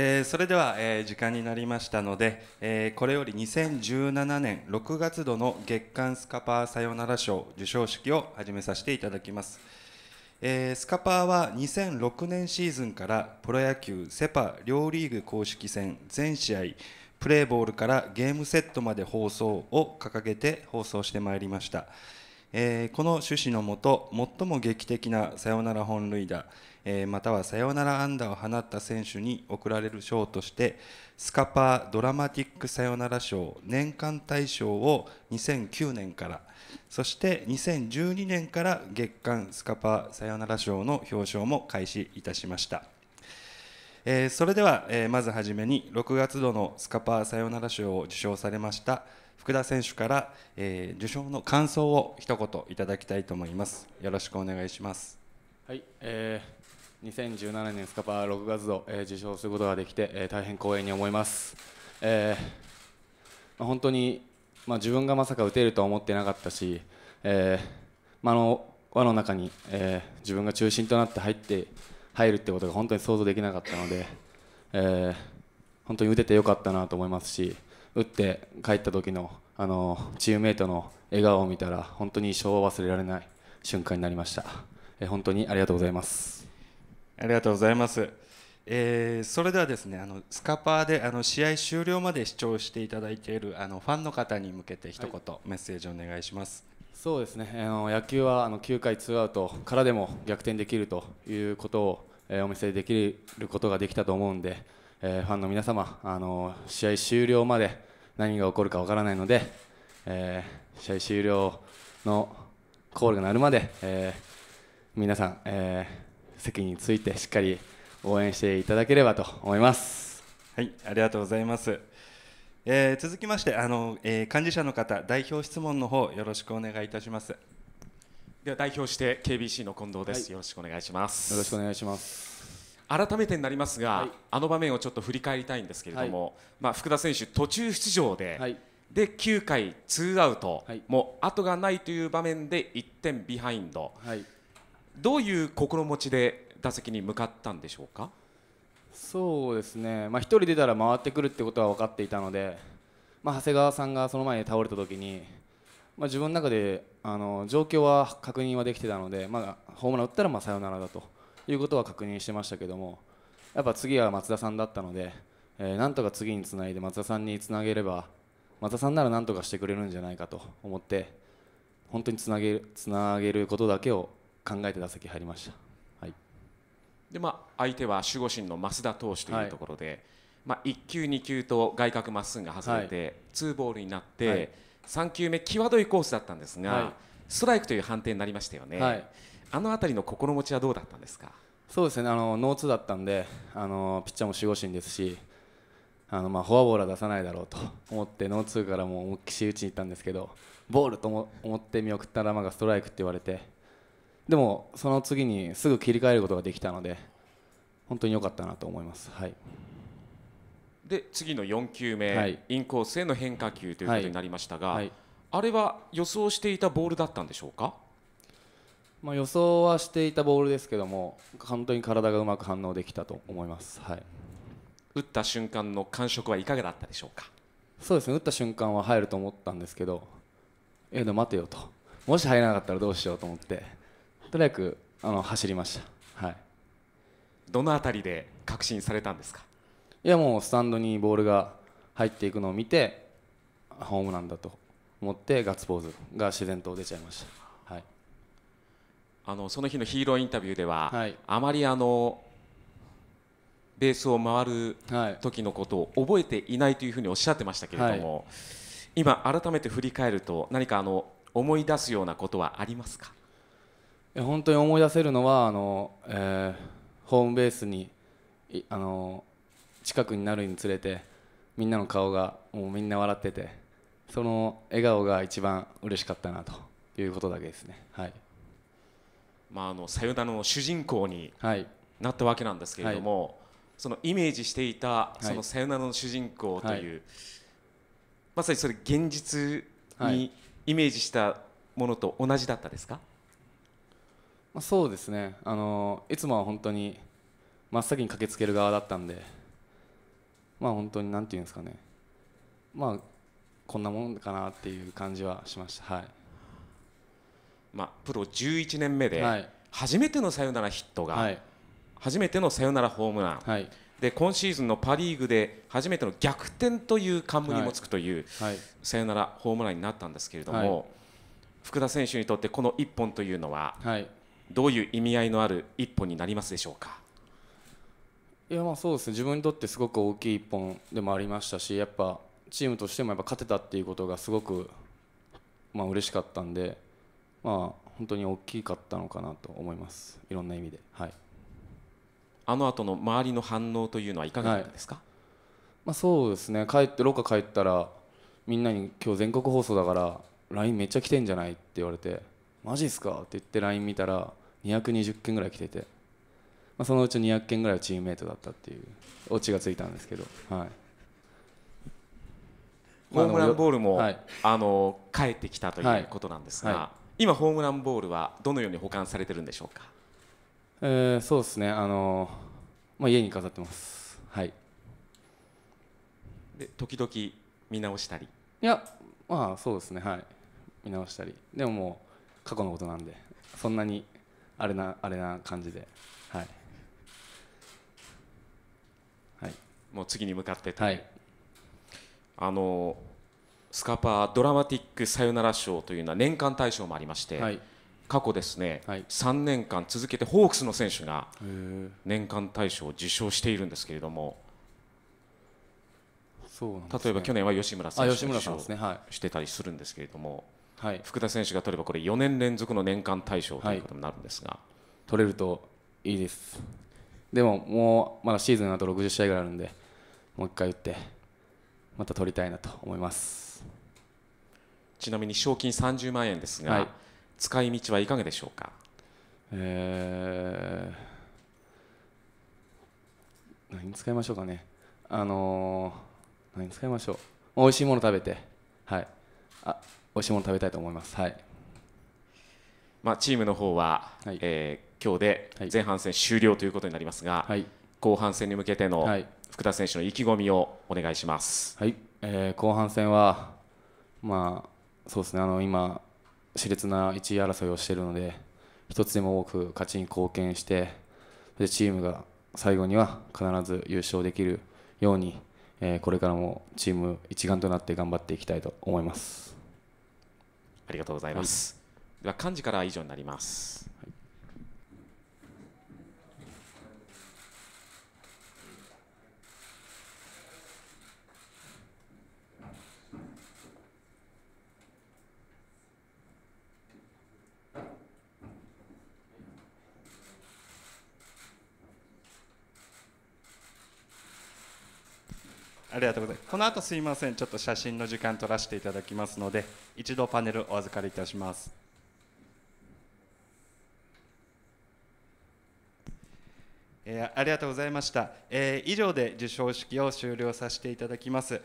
えー、それでは、えー、時間になりましたので、えー、これより2017年6月度の月間スカパーさよなら賞授賞式を始めさせていただきます、えー、スカパーは2006年シーズンからプロ野球セ・パ両リーグ公式戦全試合プレーボールからゲームセットまで放送を掲げて放送してまいりました、えー、この趣旨のもと最も劇的なサヨナラ本塁打、えー、またはサヨナラ安打を放った選手に贈られる賞としてスカパードラマティックサヨナラ賞年間大賞を2009年からそして2012年から月間スカパーサヨナラ賞の表彰も開始いたしました。えー、それでは、えまずはじめに6月度のスカパーサヨナラ賞を受賞されました福田選手から、えー、受賞の感想を一言いただきたいと思います。よろしくお願いします。はい、えー、2017年スカパー6月度、えー、受賞することができて、えー、大変光栄に思います。えー、まあ、本当に、まあ、自分がまさか打てるとは思ってなかったし、えー、まあの輪の中に、えー、自分が中心となって入って入るってことが本当に想像できなかったので、えー、本当に打ててよかったなと思いますし。打って帰った時のあのチームメイトの笑顔を見たら本当に一生忘れられない瞬間になりましたえ本当にありがとうございますありがとうございますえー、それではですねあのスカパーであの試合終了まで視聴していただいているあのファンの方に向けて一言、メッセージお願いしますそうですねあの野球はあの9回ツーアウトからでも逆転できるということを、えー、お見せできることができたと思うんで、えー、ファンの皆様あの試合終了まで何が起こるかわからないので、えー、試合終了のコールが鳴るまで、えー、皆さん、えー、席についてしっかり応援していただければと思います。はい、ありがとうございます。えー、続きましてあの、えー、幹事社の方代表質問の方よろしくお願いいたします。では代表して KBC の近藤です、はい、よろしくお願いします。よろしくお願いします。改めてになりますが、はい、あの場面をちょっと振り返りたいんですけれども、はい、まあ、福田選手、途中出場で、はい、で9回ツーアウト、もう後がないという場面で1点ビハインド、どういう心持ちで打席に向かったんでしょうかそうですね、まあ、1人出たら回ってくるってことは分かっていたので、まあ、長谷川さんがその前に倒れた時に、まあ、自分の中であの状況は確認はできてたので、まあ、ホームラン打ったらまあサヨナラだと。いうことは確認してましたけどもやっぱ次は松田さんだったので、えー、なんとか次につないで松田さんにつなげれば松田さんならなんとかしてくれるんじゃないかと思って本当につなげつなげることだけを考えて打席入りました、はいでまあ、相手は守護神の増田投手というところで、はい、まあ、1球、2球と外角まっすぐが外れて、はい、2ボールになって、はい、3球目、際どいコースだったんですが、はい、ストライクという判定になりましたよね。はいあの辺りの心持ちはどうだったんですかそうですねあのノーツーだったんであのピッチャーも守護神ですしあのまあフォアボールは出さないだろうと思ってノーツーからも思いっきり打ちに行ったんですけどボールと思って見送った球がストライクって言われてでもその次にすぐ切り替えることができたので本当に良かったなと思います。はいで次の4球目、はい、インコースへの変化球ということになりましたが、はいはい、あれは予想していたボールだったんでしょうかまあ、予想はしていたボールですけども本当に体がうまく反応できたと思います、はい、打った瞬間の感触はいかがだったでしょうかそうですね打った瞬間は入ると思ったんですけどえでも待てよともし入らなかったらどうしようと思ってとにかくあの走りました、はい、どの辺りで確信されたんですかいやもうスタンドにボールが入っていくのを見てホームランだと思ってガッツポーズが自然と出ちゃいましたあのその日のヒーローインタビューでは、はい、あまりあのベースを回る時のことを覚えていないというふうにおっしゃってましたけれども、はい、今改めて振り返ると何かあの思い出すようなことはありますか本当に思い出せるのはあの、えー、ホームベースにあの近くになるにつれてみんなの顔がもうみんな笑っててその笑顔が一番嬉しかったなということだけですね。はいまあ、あの「さよなら」の主人公になったわけなんですけれども、はい、そのイメージしていた「そのさよなら」の主人公という、はい、まさにそれ現実にイメージしたものと同じだったですか、まあ、そうですねあのいつもは本当に真っ先に駆けつける側だったんでまあ本当に何て言うんですかねまあこんなもんかなっていう感じはしましたはいまあ、プロ11年目で初めてのサヨナラヒットが、初めてのサヨナラホームラン、はい、で今シーズンのパ・リーグで初めての逆転という冠もつくという、はいはい、サヨナラホームランになったんですけれども、はい、福田選手にとってこの1本というのは、どういう意味合いのある1本になりますでしょうか。いやまあそうですね自分にとってすごく大きい1本でもありましたしやっぱチームとしてもやっぱ勝てたっていうことがすごくまあ嬉しかったんで。まあ本当に大きかったのかなと思いますいろんな意味ではいあの後の周りの反応というのはいかがだったですか、はい、まあ、そうですね帰ってロカ帰ったらみんなに「今日全国放送だから LINE めっちゃ来てんじゃない?」って言われて「マジっすか?」って言って LINE 見たら220件ぐらい来てて、まあ、そのうち200件ぐらいはチームメートだったっていうオチがついたんですけどはいホームランボールも、はい、あの帰ってきたということなんですが、はい、今ホームランボールはどのように保管されてるんでしょうか、えー、そうですねあの、まあ、家に飾ってますはいで時々見直したりいやまあそうですねはい見直したりでももう過去のことなんでそんなにあれなあれな感じではい、はい、もう次に向かってはいあのースカパードラマティックさよなら賞というのは年間大賞もありまして、はい、過去ですね、はい、3年間続けてホークスの選手が年間大賞を受賞しているんですけれども。ね、例えば去年は吉村選手が受賞、ねはい、してたりするんですけれども、はい、福田選手が取ればこれ4年連続の年間大賞ということになるんですが、はい、取れるといいですでももうまだシーズンあと60試合ぐらいあるんでもう1回打ってまた取りたいなと思いますちなみに賞金30万円ですが、はい、使い道はいかがでしょうか、えー、何に使いましょうかねあのー、何に使いましょう美味しいもの食べてはいあ美味しいもの食べたいと思いますはいまあチームの方は、はい、えー、今日で前半戦終了ということになりますが、はい、後半戦に向けての福田選手の意気込みをお願いします、はいえー、後半戦は、まあ、そうですねあの今熾烈な1位争いをしているので1つでも多く勝ちに貢献してでチームが最後には必ず優勝できるように、えー、これからもチーム一丸となって頑張っていきたいと思いますありがとうございます、はい、では幹事から以上になります、はいありがとうございます。この後すいません、ちょっと写真の時間取らせていただきますので、一度パネルお預かりいたします。えー、ありがとうございました、えー、以上で授賞式を終了させていただきます。